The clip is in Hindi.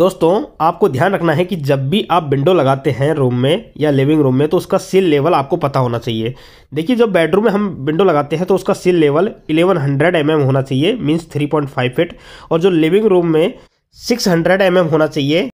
दोस्तों आपको ध्यान रखना है कि जब भी आप विंडो लगाते हैं रूम में या लिविंग रूम में तो उसका सील लेवल आपको पता होना चाहिए देखिए जब बेडरूम में हम विंडो लगाते हैं तो उसका सील लेवल 1100 हंड्रेड mm होना चाहिए मीन्स 3.5 फीट और जो लिविंग रूम में 600 हंड्रेड mm होना चाहिए